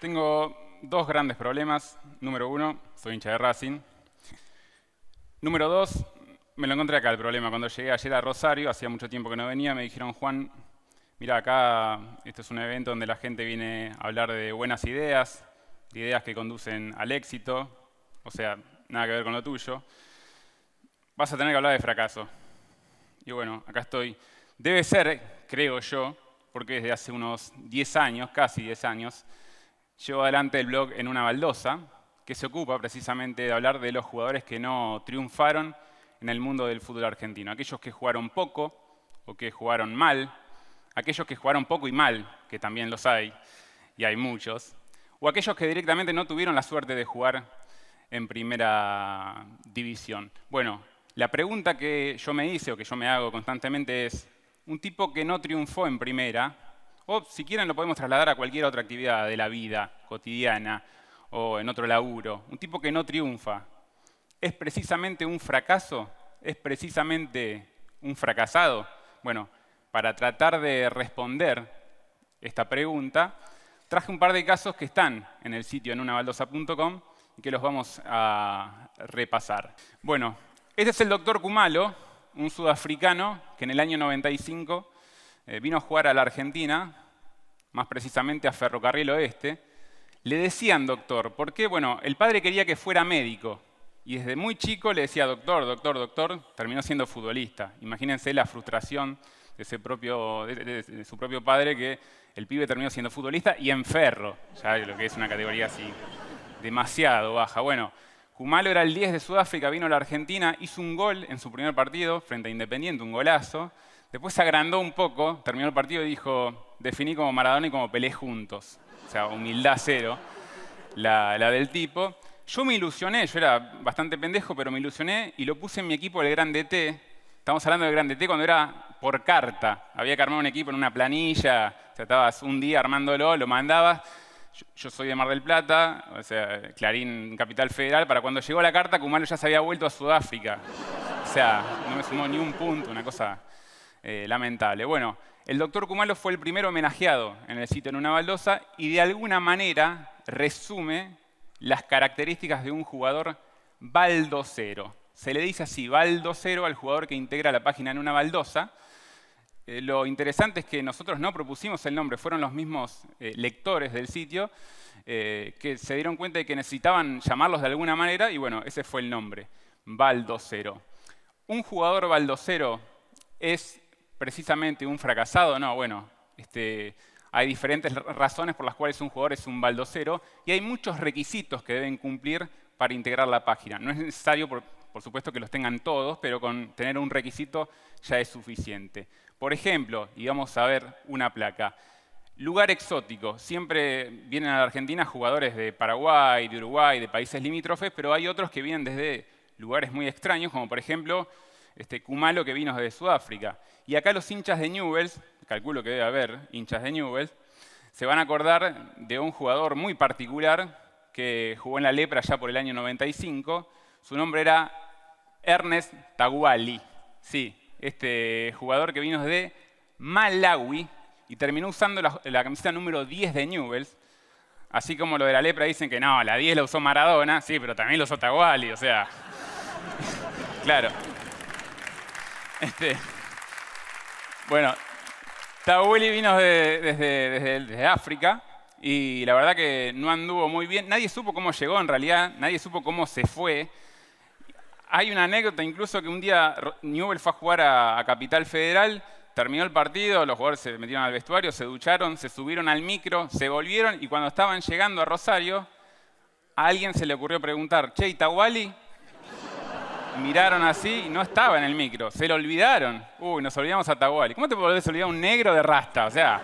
Tengo dos grandes problemas. Número uno, soy hincha de Racing. Número dos, me lo encontré acá el problema. Cuando llegué ayer a Rosario, hacía mucho tiempo que no venía, me dijeron, Juan, mira acá, esto es un evento donde la gente viene a hablar de buenas ideas, de ideas que conducen al éxito, o sea, nada que ver con lo tuyo. Vas a tener que hablar de fracaso. Y bueno, acá estoy. Debe ser, creo yo, porque desde hace unos 10 años, casi 10 años, llevo adelante el blog En una baldosa, que se ocupa precisamente de hablar de los jugadores que no triunfaron en el mundo del fútbol argentino. Aquellos que jugaron poco o que jugaron mal, aquellos que jugaron poco y mal, que también los hay, y hay muchos, o aquellos que directamente no tuvieron la suerte de jugar en primera división. Bueno, la pregunta que yo me hice o que yo me hago constantemente es, un tipo que no triunfó en primera, o si quieren lo podemos trasladar a cualquier otra actividad de la vida cotidiana o en otro laburo. Un tipo que no triunfa. ¿Es precisamente un fracaso? ¿Es precisamente un fracasado? Bueno, para tratar de responder esta pregunta, traje un par de casos que están en el sitio en unabaldosa.com y que los vamos a repasar. Bueno, este es el doctor Kumalo, un sudafricano que en el año 95 eh, vino a jugar a la Argentina, más precisamente a Ferrocarril Oeste, le decían doctor, porque bueno, el padre quería que fuera médico y desde muy chico le decía doctor, doctor, doctor, terminó siendo futbolista. Imagínense la frustración de, su propio padre que el pibe terminó siendo futbolista y en ferro, ya lo que es una categoría así demasiado baja. Bueno, Kumalo era el 10 de Sudáfrica, vino a la Argentina, hizo un gol en su primer partido frente a Independiente, un golazo. Después se agrandó un poco, terminó el partido y dijo, definí como Maradona y como Pelé juntos. O sea, humildad cero, la, del tipo. Yo me ilusioné, yo era bastante pendejo, pero me ilusioné y lo puse en mi equipo del Grande T. Estamos hablando del Grande T cuando era por carta. Había que armar un equipo en una planilla, o sea, estabas un día armándolo, lo mandabas. Yo, soy de Mar del Plata, o sea, Clarín, Capital Federal. Para cuando llegó la carta, Kumalo ya se había vuelto a Sudáfrica. O sea, no me sumó ni un punto, una cosa eh, lamentable. Bueno, el doctor Kumalo fue el primero homenajeado en el sitio en una baldosa y de alguna manera resume las características de un jugador baldocero. Se le dice así, baldocero al jugador que integra la página en una baldosa. Eh, lo interesante es que nosotros no propusimos el nombre, fueron los mismos eh, lectores del sitio que se dieron cuenta de que necesitaban llamarlos de alguna manera y bueno, ese fue el nombre, baldocero. Un jugador baldocero es precisamente un fracasado, no, bueno, este, hay diferentes razones por las cuales un jugador es un baldocero y hay muchos requisitos que deben cumplir para integrar la página. No es necesario, por, por, supuesto, que los tengan todos, pero con tener un requisito ya es suficiente. Por ejemplo, y vamos a ver una placa, lugar exótico. Siempre vienen a la Argentina jugadores de Paraguay, de Uruguay, de países limítrofes, pero hay otros que vienen desde lugares muy extraños, como por ejemplo este Kumalo que vino de Sudáfrica. Y acá los hinchas de Newells, calculo que debe haber hinchas de Newells, se van a acordar de un jugador muy particular que jugó en la lepra ya por el año 95. Su nombre era Ernest Taguali. Sí, este jugador que vino de Malawi y terminó usando la, camiseta número 10 de Newells. Así como lo de la lepra dicen que no, la 10 la usó Maradona, sí, pero también lo usó Taguali, o sea. claro. Este, bueno, Tawili vino desde, desde, África y la verdad que no anduvo muy bien. Nadie supo cómo llegó en realidad, nadie supo cómo se fue. Hay una anécdota incluso que un día Newell fue a jugar a, Capital Federal, terminó el partido, los jugadores se metieron al vestuario, se ducharon, se subieron al micro, se volvieron y cuando estaban llegando a Rosario, a alguien se le ocurrió preguntar, che, Tawali? miraron así y no estaba en el micro. Se lo olvidaron. Uy, nos olvidamos a Tawali. ¿Cómo te podés olvidar un negro de rasta? O sea,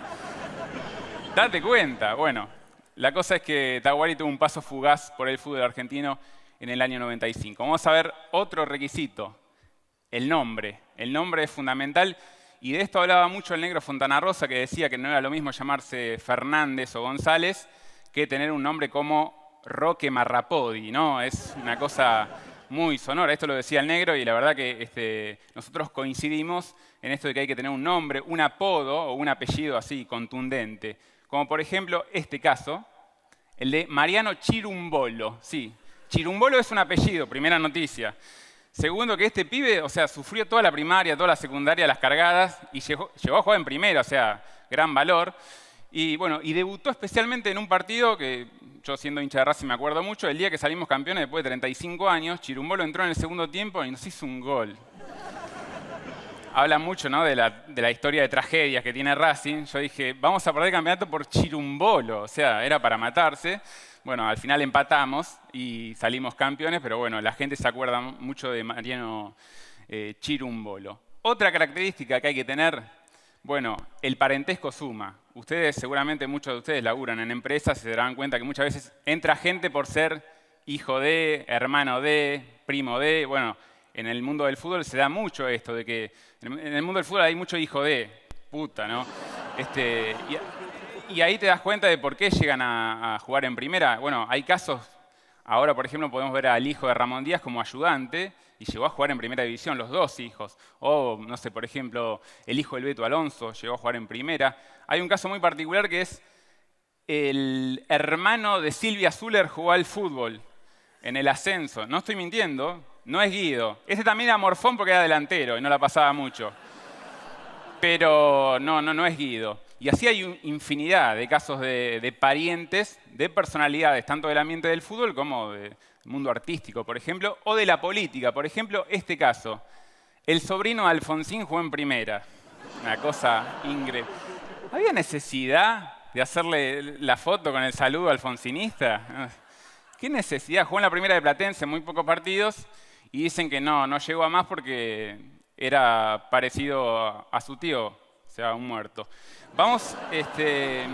date cuenta. Bueno, la cosa es que Tawali tuvo un paso fugaz por el fútbol argentino en el año 95. Vamos a ver otro requisito, el nombre. El nombre es fundamental y de esto hablaba mucho el negro Fontana Rosa que decía que no era lo mismo llamarse Fernández o González que tener un nombre como Roque Marrapodi, ¿no? Es una cosa muy sonora. Esto lo decía el negro y la verdad que este, nosotros coincidimos en esto de que hay que tener un nombre, un apodo o un apellido así contundente. Como por ejemplo este caso, el de Mariano Chirumbolo. Sí, Chirumbolo es un apellido, primera noticia. Segundo, que este pibe, o sea, sufrió toda la primaria, toda la secundaria, las cargadas y llegó, llegó a jugar en primera, o sea, gran valor. Y bueno, y debutó especialmente en un partido que yo siendo hincha de Racing me acuerdo mucho, el día que salimos campeones después de 35 años, Chirumbolo entró en el segundo tiempo y nos hizo un gol. Habla mucho ¿no? de, la, historia de tragedias que tiene Racing. Yo dije, vamos a perder el campeonato por Chirumbolo, o sea, era para matarse. Bueno, al final empatamos y salimos campeones, pero bueno, la gente se acuerda mucho de Mariano eh, Chirumbolo. Otra característica que hay que tener bueno, el parentesco suma. Ustedes, seguramente muchos de ustedes laburan en empresas y se darán cuenta que muchas veces entra gente por ser hijo de, hermano de, primo de. Bueno, en el mundo del fútbol se da mucho esto de que en el mundo del fútbol hay mucho hijo de, puta, ¿no? Este, y, ahí te das cuenta de por qué llegan a jugar en primera. Bueno, hay casos, ahora por ejemplo podemos ver al hijo de Ramón Díaz como ayudante, y llegó a jugar en primera división, los dos hijos. O, no sé, por ejemplo, el hijo del Beto Alonso llegó a jugar en primera. Hay un caso muy particular que es el hermano de Silvia Zuller jugó al fútbol en el ascenso. No estoy mintiendo, no es Guido. Ese también era morfón porque era delantero y no la pasaba mucho. Pero no, no, no es Guido. Y así hay infinidad de casos de parientes, de personalidades, tanto del ambiente del fútbol como de, mundo artístico, por ejemplo, o de la política. Por ejemplo, este caso. El sobrino Alfonsín jugó en primera. Una cosa ingre, ¿Había necesidad de hacerle la foto con el saludo alfonsinista? ¿Qué necesidad? Jugó en la primera de Platense, muy pocos partidos, y dicen que no, no llegó a más porque era parecido a su tío, o sea, un muerto. Vamos este,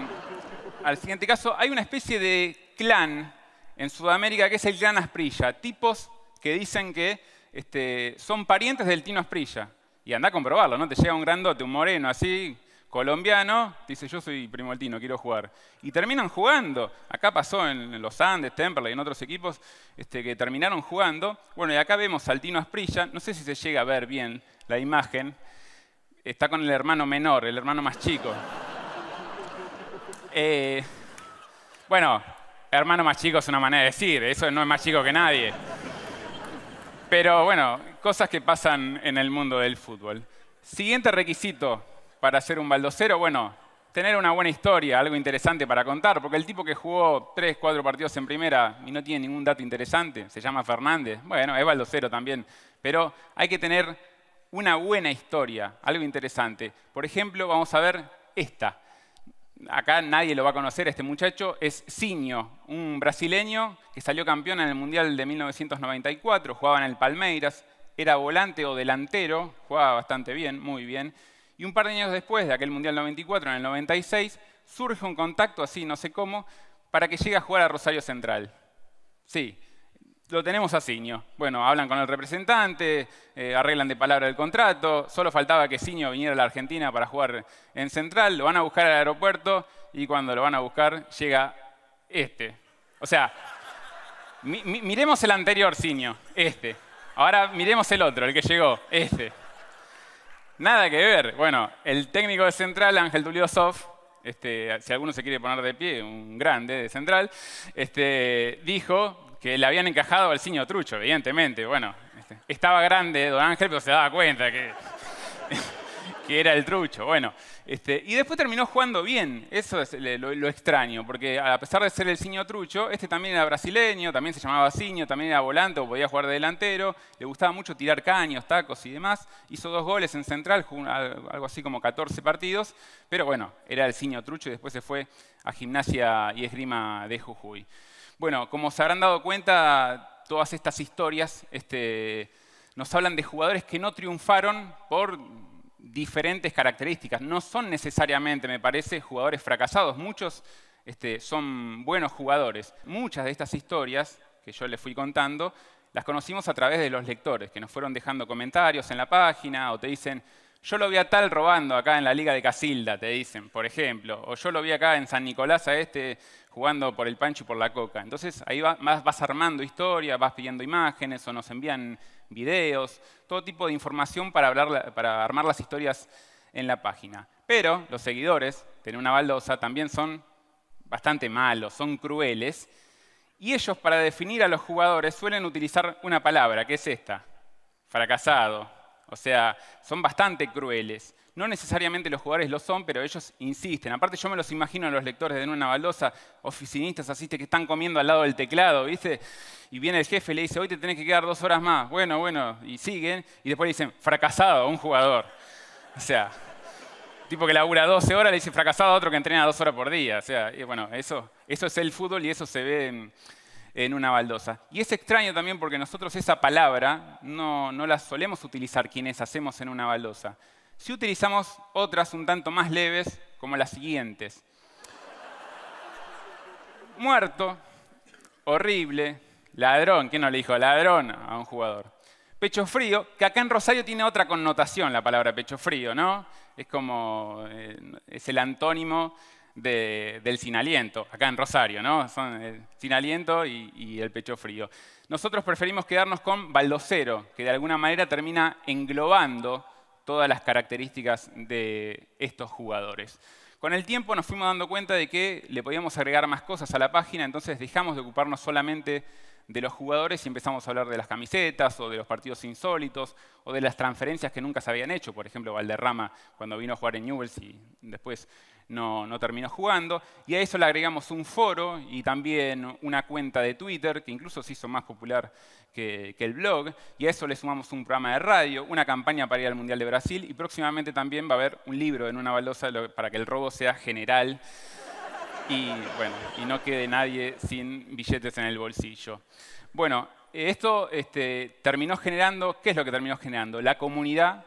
al siguiente caso. Hay una especie de clan en Sudamérica, que es el gran Asprilla. Tipos que dicen que este, son parientes del Tino Asprilla. Y anda a comprobarlo, ¿no? Te llega un grandote, un moreno así, colombiano, dice yo soy primo del Tino, quiero jugar. Y terminan jugando. Acá pasó en los Andes, Temple y en otros equipos este, que terminaron jugando. Bueno, y acá vemos al Tino Asprilla. No sé si se llega a ver bien la imagen. Está con el hermano menor, el hermano más chico. Eh, bueno, hermano más chico es una manera de decir, eso no es más chico que nadie. Pero bueno, cosas que pasan en el mundo del fútbol. Siguiente requisito para ser un baldocero, bueno, tener una buena historia, algo interesante para contar, porque el tipo que jugó tres, cuatro partidos en primera y no tiene ningún dato interesante, se llama Fernández, bueno, es baldocero también, pero hay que tener una buena historia, algo interesante. Por ejemplo, vamos a ver esta acá nadie lo va a conocer, este muchacho, es Sinho, un brasileño que salió campeón en el Mundial de 1994, jugaba en el Palmeiras, era volante o delantero, jugaba bastante bien, muy bien. Y un par de años después de aquel Mundial 94, en el 96, surge un contacto así, no sé cómo, para que llegue a jugar a Rosario Central. Sí, lo tenemos a Sinio. Bueno, hablan con el representante, eh, arreglan de palabra el contrato, solo faltaba que Siño viniera a la Argentina para jugar en Central, lo van a buscar al aeropuerto y cuando lo van a buscar llega este. O sea, miremos el anterior Sinio, este. Ahora miremos el otro, el que llegó, este. Nada que ver. Bueno, el técnico de Central, Ángel Tuliosov, este, si alguno se quiere poner de pie, un grande de Central, este, dijo que le habían encajado al ciño trucho, evidentemente. Bueno, este, estaba grande don Ángel, pero se daba cuenta que, que era el trucho. Bueno, este, y después terminó jugando bien. Eso es lo, extraño, porque a pesar de ser el ciño trucho, este también era brasileño, también se llamaba ciño, también era volante o podía jugar de delantero. Le gustaba mucho tirar caños, tacos y demás. Hizo dos goles en Central, jugó algo así como 14 partidos. Pero bueno, era el ciño trucho y después se fue a Gimnasia y Esgrima de Jujuy. Bueno, como se habrán dado cuenta, todas estas historias este, nos hablan de jugadores que no triunfaron por diferentes características. No son necesariamente, me parece, jugadores fracasados. Muchos este, son buenos jugadores. Muchas de estas historias que yo les fui contando, las conocimos a través de los lectores, que nos fueron dejando comentarios en la página o te dicen, yo lo vi a tal robando acá en la Liga de Casilda, te dicen, por ejemplo. O yo lo vi acá en San Nicolás a este jugando por el pancho y por la coca. Entonces ahí vas, armando historias, vas pidiendo imágenes o nos envían videos, todo tipo de información para, para armar las historias en la página. Pero los seguidores, tener una baldosa, también son bastante malos, son crueles. Y ellos para definir a los jugadores suelen utilizar una palabra, que es esta, fracasado, o sea, son bastante crueles. No necesariamente los jugadores lo son, pero ellos insisten. Aparte yo me los imagino a los lectores de una baldosa, oficinistas así que están comiendo al lado del teclado, ¿viste? Y viene el jefe y le dice, hoy te tenés que quedar dos horas más. Bueno, bueno, y siguen. Y después le dicen, fracasado, un jugador. O sea, tipo que labura 12 horas, le dice fracasado a otro que entrena dos horas por día. O sea, bueno, eso, eso es el fútbol y eso se ve... En, en una baldosa. Y es extraño también porque nosotros esa palabra no, no la solemos utilizar quienes hacemos en una baldosa. Si utilizamos otras un tanto más leves, como las siguientes. Muerto, horrible, ladrón, ¿quién no le dijo ladrón a un jugador? Pecho frío, que acá en Rosario tiene otra connotación la palabra pecho frío, ¿no? Es como, eh, es el antónimo del sin aliento, acá en Rosario, ¿no? Son el eh, sin aliento y, y, el pecho frío. Nosotros preferimos quedarnos con baldocero, que de alguna manera termina englobando todas las características de estos jugadores. Con el tiempo nos fuimos dando cuenta de que le podíamos agregar más cosas a la página, entonces dejamos de ocuparnos solamente de los jugadores y empezamos a hablar de las camisetas o de los partidos insólitos o de las transferencias que nunca se habían hecho. Por ejemplo, Valderrama cuando vino a jugar en Newell's y después no, terminó jugando. Y a eso le agregamos un foro y también una cuenta de Twitter que incluso se hizo más popular que, que el blog. Y a eso le sumamos un programa de radio, una campaña para ir al Mundial de Brasil y próximamente también va a haber un libro en una baldosa para que el robo sea general y, bueno, y no quede nadie sin billetes en el bolsillo. Bueno, esto este, terminó generando, ¿qué es lo que terminó generando? La comunidad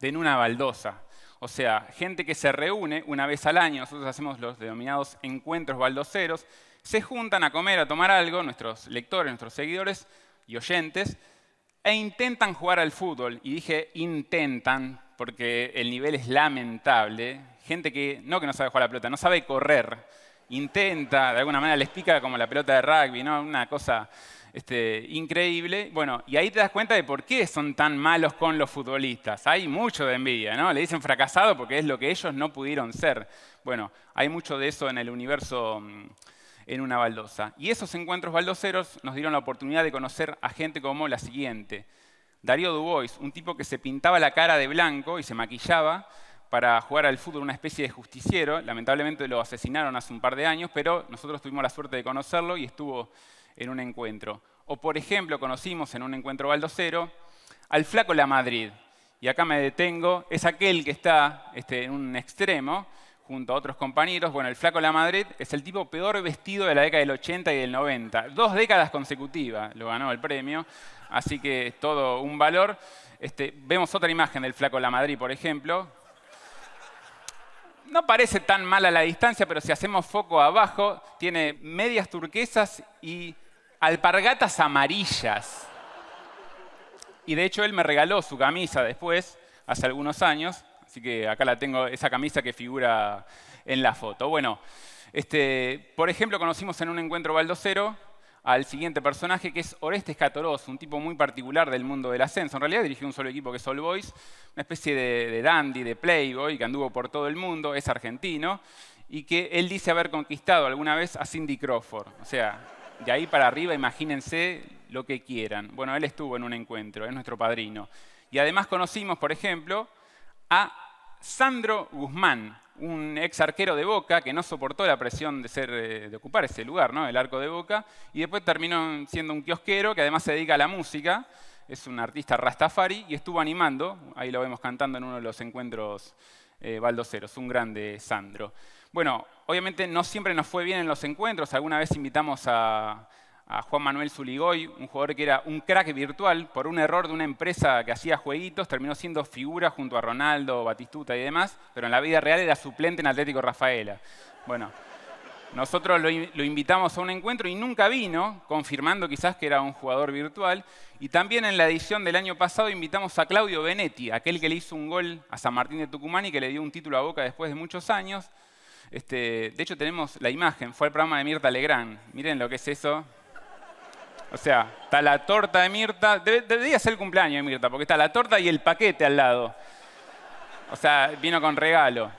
de una baldosa. O sea, gente que se reúne una vez al año, nosotros hacemos los denominados encuentros baldoceros, se juntan a comer, a tomar algo, nuestros lectores, nuestros seguidores y oyentes, e intentan jugar al fútbol. Y dije intentan, porque el nivel es lamentable. Gente que, no que no sabe jugar a la pelota, no sabe correr intenta, de alguna manera les pica como la pelota de rugby, ¿no? Una cosa este, increíble. Bueno, y ahí te das cuenta de por qué son tan malos con los futbolistas. Hay mucho de envidia, ¿no? Le dicen fracasado porque es lo que ellos no pudieron ser. Bueno, hay mucho de eso en el universo mm, en una baldosa. Y esos encuentros baldoseros nos dieron la oportunidad de conocer a gente como la siguiente. Darío Dubois, un tipo que se pintaba la cara de blanco y se maquillaba para jugar al fútbol, una especie de justiciero. Lamentablemente lo asesinaron hace un par de años, pero nosotros tuvimos la suerte de conocerlo y estuvo en un encuentro. O, por ejemplo, conocimos en un encuentro baldocero al flaco La Madrid. Y acá me detengo. Es aquel que está este, en un extremo junto a otros compañeros. Bueno, el flaco La Madrid es el tipo peor vestido de la década del 80 y del 90. Dos décadas consecutivas lo ganó el premio, así que es todo un valor. Este, vemos otra imagen del flaco La Madrid, por ejemplo, no parece tan mala la distancia, pero si hacemos foco abajo, tiene medias turquesas y alpargatas amarillas. Y de hecho él me regaló su camisa después, hace algunos años, así que acá la tengo, esa camisa que figura en la foto. Bueno, este, por ejemplo, conocimos en un encuentro baldocero al siguiente personaje, que es Orestes Catoros, un tipo muy particular del mundo del ascenso. En realidad dirigió un solo equipo que es All Boys, una especie de, de dandy, de playboy, que anduvo por todo el mundo, es argentino, y que él dice haber conquistado alguna vez a Cindy Crawford. O sea, de ahí para arriba imagínense lo que quieran. Bueno, él estuvo en un encuentro, es nuestro padrino. Y además conocimos, por ejemplo, a Sandro Guzmán, un ex arquero de Boca que no soportó la presión de, ser, de ocupar ese lugar, ¿no? el arco de Boca, y después terminó siendo un kiosquero que además se dedica a la música, es un artista rastafari y estuvo animando, ahí lo vemos cantando en uno de los encuentros eh, Baldoseros, un grande Sandro. Bueno, obviamente no siempre nos fue bien en los encuentros, alguna vez invitamos a a Juan Manuel Zuligoy, un jugador que era un crack virtual, por un error de una empresa que hacía jueguitos, terminó siendo figura junto a Ronaldo, Batistuta y demás, pero en la vida real era suplente en Atlético Rafaela. Bueno, nosotros lo, invitamos a un encuentro y nunca vino, confirmando quizás que era un jugador virtual. Y también en la edición del año pasado invitamos a Claudio Benetti, aquel que le hizo un gol a San Martín de Tucumán y que le dio un título a Boca después de muchos años. Este, de hecho, tenemos la imagen, fue el programa de Mirta Legrand. Miren lo que es eso, o sea, está la torta de Mirta. debería ser el cumpleaños de Mirta, porque está la torta y el paquete al lado. O sea, vino con regalo.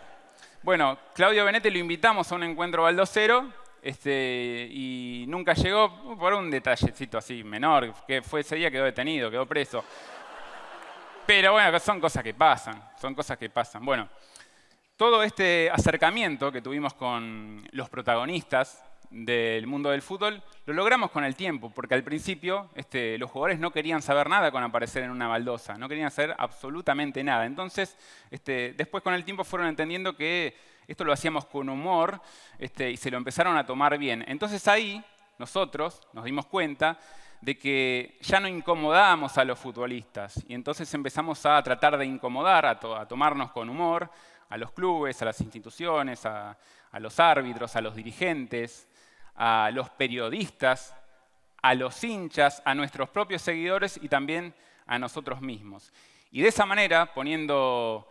Bueno, Claudio Benete lo invitamos a un encuentro baldocero este, y nunca llegó por un detallecito así menor, que fue ese día quedó detenido, quedó preso. Pero bueno, son cosas que pasan, son cosas que pasan. Bueno, todo este acercamiento que tuvimos con los protagonistas del mundo del fútbol, lo logramos con el tiempo, porque al principio este, los jugadores no querían saber nada con aparecer en una baldosa, no querían hacer absolutamente nada. Entonces, este, después con el tiempo fueron entendiendo que esto lo hacíamos con humor este, y se lo empezaron a tomar bien. Entonces ahí nosotros nos dimos cuenta de que ya no incomodábamos a los futbolistas y entonces empezamos a tratar de incomodar, a, tomarnos con humor a los clubes, a las instituciones, a los árbitros, a los dirigentes a los periodistas, a los hinchas, a nuestros propios seguidores y también a nosotros mismos. Y de esa manera, poniendo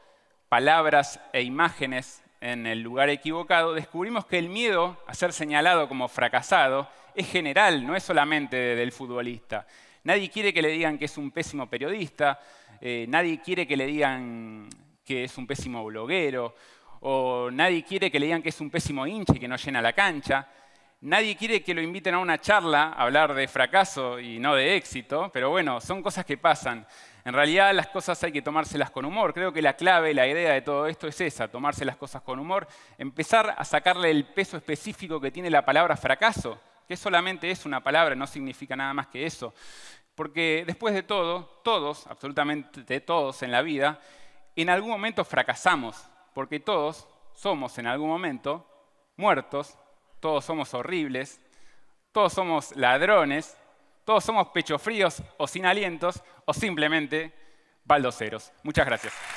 palabras e imágenes en el lugar equivocado, descubrimos que el miedo a ser señalado como fracasado es general, no es solamente del futbolista. Nadie quiere que le digan que es un pésimo periodista, eh, nadie quiere que le digan que es un pésimo bloguero, o nadie quiere que le digan que es un pésimo hinche y que no llena la cancha. Nadie quiere que lo inviten a una charla a hablar de fracaso y no de éxito, pero bueno, son cosas que pasan. En realidad las cosas hay que tomárselas con humor. Creo que la clave, la idea de todo esto es esa, tomarse las cosas con humor, empezar a sacarle el peso específico que tiene la palabra fracaso, que solamente es una palabra, no significa nada más que eso. Porque después de todo, todos, absolutamente todos en la vida, en algún momento fracasamos, porque todos somos en algún momento muertos todos somos horribles, todos somos ladrones, todos somos pechofríos o sin alientos o simplemente baldoseros. Muchas gracias.